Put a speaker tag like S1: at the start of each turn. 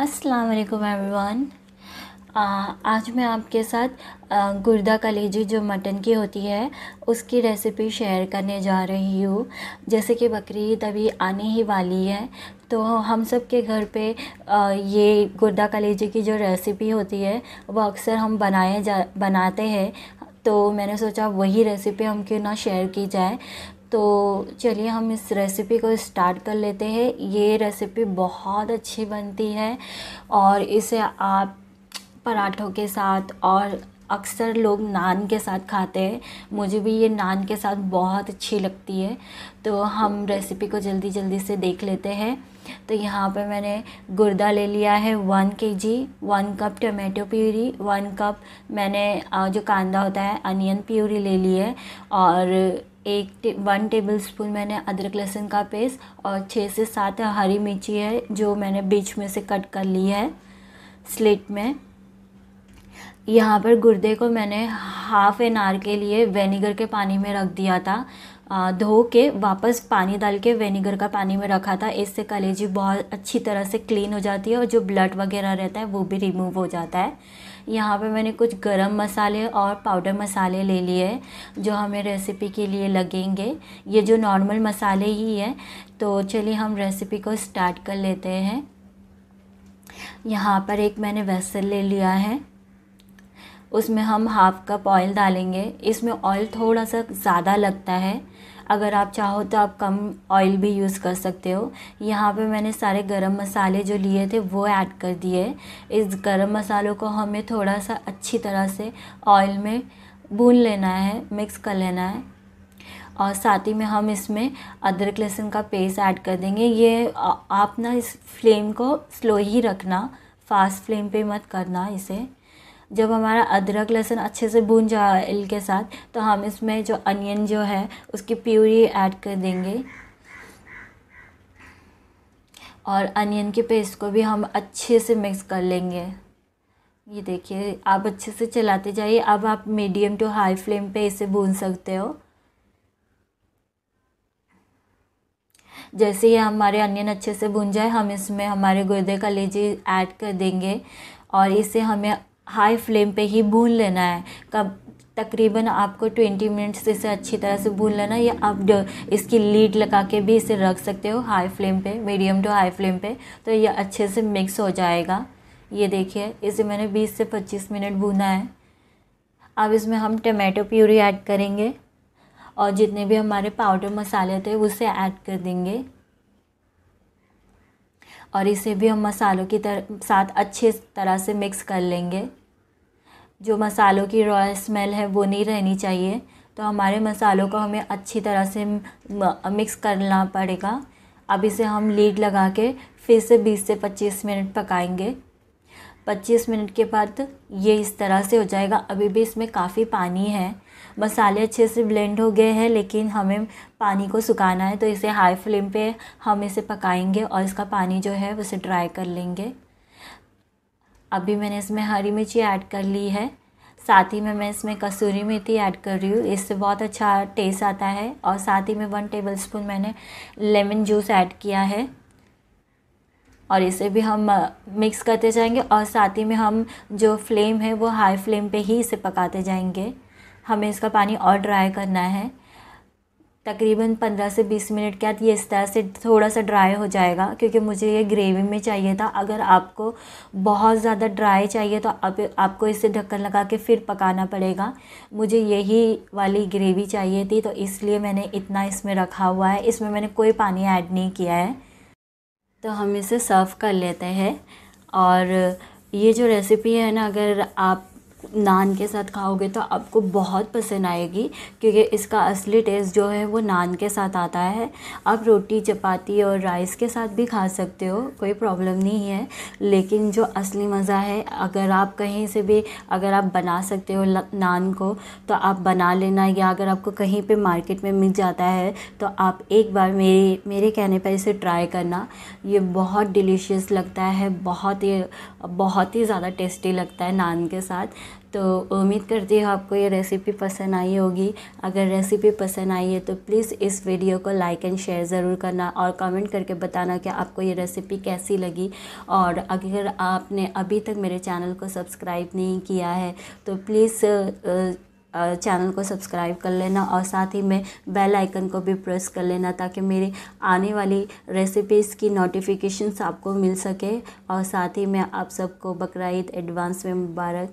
S1: अस्सलाम वालेकुम एवरीवन आज मैं आपके साथ गुर्दा कलेजी जो मटन की होती है उसकी रेसिपी शेयर करने जा रही हूँ जैसे कि बकरी अभी आने ही वाली है तो हम सब के घर पे ये गुर्दा कलेजी की जो रेसिपी होती है वो अक्सर हम बनाए जा बनाते हैं तो मैंने सोचा वही रेसिपी हम क्यों ना शेयर की जाए तो चलिए हम इस रेसिपी को स्टार्ट कर लेते हैं ये रेसिपी बहुत अच्छी बनती है और इसे आप पराठों के साथ और अक्सर लोग नान के साथ खाते हैं मुझे भी ये नान के साथ बहुत अच्छी लगती है तो हम रेसिपी को जल्दी जल्दी से देख लेते हैं तो यहाँ पे मैंने गुर्दा ले लिया है one K G one cup tomato puree one cup मैंने जो कांदा होता है अनियन प्यूरी ले ली है और एक टे, वन टेबल स्पून मैंने अदरक लहसुन का पेस्ट और छः से सात हरी मिर्ची है जो मैंने बीच में से कट कर ली है स्लिट में यहाँ पर गुर्दे को मैंने हाफ एन आवर के लिए वेनेगर के पानी में रख दिया था धो के वापस पानी डाल के वेनेगर का पानी में रखा था इससे कलेजी बहुत अच्छी तरह से क्लीन हो जाती है और जो ब्लड वगैरह रहता है वो भी रिमूव हो जाता है यहाँ पे मैंने कुछ गरम मसाले और पाउडर मसाले ले लिए हैं जो हमें रेसिपी के लिए लगेंगे ये जो नॉर्मल मसाले ही है तो चलिए हम रेसिपी को स्टार्ट कर लेते हैं यहाँ पर एक मैंने वेसल ले लिया है उसमें हम हाफ़ कप ऑयल डालेंगे इसमें ऑयल थोड़ा सा ज़्यादा लगता है अगर आप चाहो तो आप कम ऑयल भी यूज़ कर सकते हो यहाँ पे मैंने सारे गरम मसाले जो लिए थे वो ऐड कर दिए इस गरम मसालों को हमें थोड़ा सा अच्छी तरह से ऑयल में भून लेना है मिक्स कर लेना है और साथ ही में हम इसमें अदरक लहसुन का पेस्ट ऐड कर देंगे ये आप ना इस फ्लेम को स्लो ही रखना फास्ट फ्लेम पे मत करना इसे जब हमारा अदरक लहसुन अच्छे से भून जाए ऑयल के साथ तो हम इसमें जो अनियन जो है उसकी प्यूरी ऐड कर देंगे और अनियन के पेस्ट को भी हम अच्छे से मिक्स कर लेंगे ये देखिए आप अच्छे से चलाते जाइए अब आप मीडियम टू हाई फ्लेम पे इसे भून सकते हो जैसे ही हमारे अनियन अच्छे से भून जाए हम इसमें हमारे गुर्दे का लेजी ऐड कर देंगे और इसे हमें हाई फ्लेम पे ही भून लेना है कब तकरीबन आपको 20 मिनट्स इसे अच्छी तरह से भून लेना या आप इसकी लीड लगा के भी इसे रख सकते हो हाई फ्लेम पे मीडियम टू हाई फ्लेम पे तो ये अच्छे से मिक्स हो जाएगा ये देखिए इसे मैंने 20 से 25 मिनट भूना है अब इसमें हम टमाटो प्यूरी ऐड करेंगे और जितने भी हमारे पाउडर मसाले थे उसे ऐड कर देंगे और इसे भी हम मसालों की तरह साथ अच्छे तरह से मिक्स कर लेंगे जो मसालों की रॉयल स्मेल है वो नहीं रहनी चाहिए तो हमारे मसालों को हमें अच्छी तरह से मिक्स करना पड़ेगा अब इसे हम लीड लगा के फिर से बीस से पच्चीस मिनट पकाएंगे पच्चीस मिनट के बाद ये इस तरह से हो जाएगा अभी भी इसमें काफ़ी पानी है मसाले अच्छे से ब्लेंड हो गए हैं लेकिन हमें पानी को सुखाना है तो इसे हाई फ्लेम पे हम इसे पकाएंगे और इसका पानी जो है उसे ड्राई कर लेंगे अभी मैंने इसमें हरी मिर्ची ऐड कर ली है साथ ही में मैं इसमें कसूरी मेथी ऐड कर रही हूँ इससे बहुत अच्छा टेस्ट आता है और साथ ही में वन टेबल स्पून मैंने लेमन जूस ऐड किया है और इसे भी हम मिक्स करते जाएंगे और साथ ही में हम जो फ्लेम है वो हाई फ्लेम पे ही इसे पकाते जाएंगे हमें इसका पानी और ड्राई करना है तकरीबन पंद्रह से बीस मिनट के बाद ये इस तरह से थोड़ा सा ड्राई हो जाएगा क्योंकि मुझे ये ग्रेवी में चाहिए था अगर आपको बहुत ज़्यादा ड्राई चाहिए तो आप आपको इसे ढक्कन लगा के फिर पकाना पड़ेगा मुझे यही वाली ग्रेवी चाहिए थी तो इसलिए मैंने इतना इसमें रखा हुआ है इसमें मैंने कोई पानी ऐड नहीं किया है तो हम इसे सर्व कर लेते हैं और ये जो रेसिपी है ना अगर आप नान के साथ खाओगे तो आपको बहुत पसंद आएगी क्योंकि इसका असली टेस्ट जो है वो नान के साथ आता है आप रोटी चपाती और राइस के साथ भी खा सकते हो कोई प्रॉब्लम नहीं है लेकिन जो असली मज़ा है अगर आप कहीं से भी अगर आप बना सकते हो नान को तो आप बना लेना या अगर आपको कहीं पर मार्केट में मिल जाता है तो आप एक बार मेरे मेरे कहने पर इसे ट्राई करना ये बहुत डिलीशियस लगता है बहुत ही बहुत ही ज़्यादा टेस्टी लगता है नान के साथ तो उम्मीद करती हूँ आपको ये रेसिपी पसंद आई होगी अगर रेसिपी पसंद आई है तो प्लीज़ इस वीडियो को लाइक एंड शेयर ज़रूर करना और कमेंट करके बताना कि आपको ये रेसिपी कैसी लगी और अगर आपने अभी तक मेरे चैनल को सब्सक्राइब नहीं किया है तो प्लीज़ चैनल को सब्सक्राइब कर लेना और साथ ही में बेल आइकन को भी प्रेस कर लेना ताकि मेरी आने वाली रेसिपीज़ की नोटिफिकेशन आपको मिल सके और साथ ही में आप सबको बकरा ईद एडवांस में मुबारक